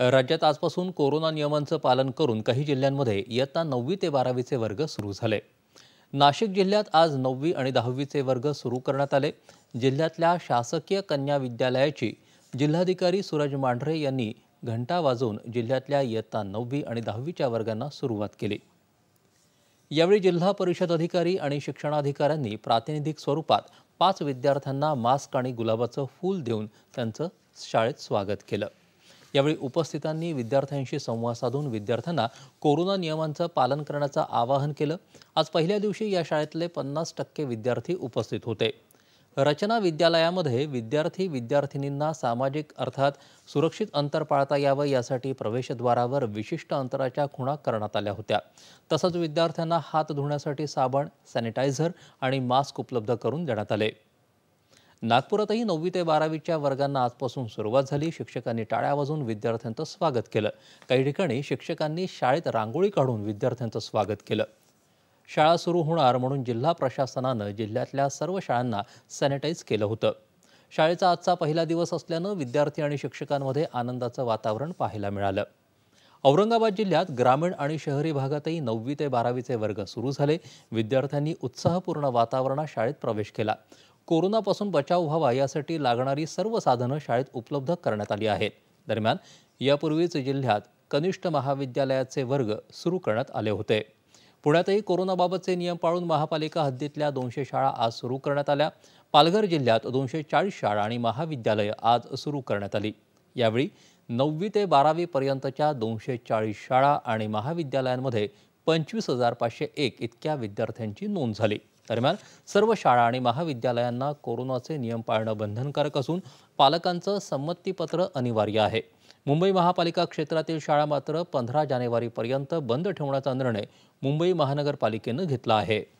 राज्यात आजपासून कोरोना नियमांचं पालन करून काही जिल्ह्यांमध्ये इयत्ता नववी ते बारावीचे वर्ग सुरू झाले नाशिक जिल्ह्यात आज नववी आणि दहावीचे वर्ग सुरू करण्यात आले जिल्ह्यातल्या शासकीय कन्या विद्यालयाची जिल्हाधिकारी सूरज मांढरे यांनी घंटा वाजवून जिल्ह्यातल्या इयत्ता नववी आणि दहावीच्या वर्गांना सुरुवात केली यावेळी जिल्हा परिषद अधिकारी आणि शिक्षणाधिकाऱ्यांनी प्रातिनिधिक स्वरूपात पाच विद्यार्थ्यांना मास्क आणि गुलाबाचं फूल देऊन त्यांचं शाळेत स्वागत केलं यावेळी उपस्थितांनी विद्यार्थ्यांशी संवाद साधून विद्यार्थ्यांना कोरोना नियमांचं पालन करण्याचं आवाहन केलं आज पहिल्या दिवशी या शाळेतले पन्नास टक्के विद्यार्थी उपस्थित होते रचना विद्यालयामध्ये विद्यार्थी विद्यार्थिनींना सामाजिक अर्थात सुरक्षित अंतर पाळता यावं यासाठी प्रवेशद्वारावर विशिष्ट अंतराच्या खुणा करण्यात आल्या होत्या तसंच विद्यार्थ्यांना हात धुण्यासाठी साबण सॅनिटायझर आणि मास्क उपलब्ध करून देण्यात आले नागपुरातही नववी ते बारावीच्या वर्गांना आजपासून सुरुवात झाली शिक्षकांनी टाळ्या वाजून विद्यार्थ्यांचं स्वागत केलं काही ठिकाणी शिक्षकांनी शाळेत रांगोळी काढून विद्यार्थ्यांचं स्वागत केलं शाळा सुरू होणार म्हणून जिल्हा प्रशासनानं जिल्ह्यातल्या सर्व शाळांना सॅनिटाईज केलं होतं शाळेचा आजचा पहिला दिवस असल्यानं विद्यार्थी आणि शिक्षकांमध्ये आनंदाचं वातावरण पाहायला मिळालं औरंगाबाद जिल्ह्यात ग्रामीण आणि शहरी भागातही नववी ते बारावीचे वर्ग सुरू झाले विद्यार्थ्यांनी उत्साहपूर्ण वातावरणात शाळेत प्रवेश केला कोरोनापासून बचाव व्हावा यासाठी लागणारी सर्व साधनं शाळेत उपलब्ध करण्यात आली आहेत दरम्यान यापूर्वीच जिल्ह्यात कनिष्ठ महाविद्यालयाचे वर्ग सुरू करण्यात आले होते पुण्यातही कोरोनाबाबतचे नियम पाळून महापालिका हद्दीतल्या दोनशे शाळा आज सुरू करण्यात आल्या पालघर जिल्ह्यात दोनशे चाळीस शाळा आणि महाविद्यालयं आज सुरू करण्यात आली यावेळी नववी ते बारावीपर्यंतच्या दोनशे चाळीस शाळा आणि महाविद्यालयांमध्ये पंचवीस हजार पाचशे एक इतक्या विद्यार्थ्यांची नोंद झाली दरम्यान सर्व शाळा आणि महाविद्यालयांना कोरोनाचे नियम पाळणं बंधनकारक असून पालकांचं संमतीपत्र अनिवार्य आहे मुंबई महापालिका क्षेत्रातील शाळा मात्र पंधरा जानेवारीपर्यंत बंद ठेवण्याचा निर्णय मुंबई महानगरपालिकेनं घेतला आहे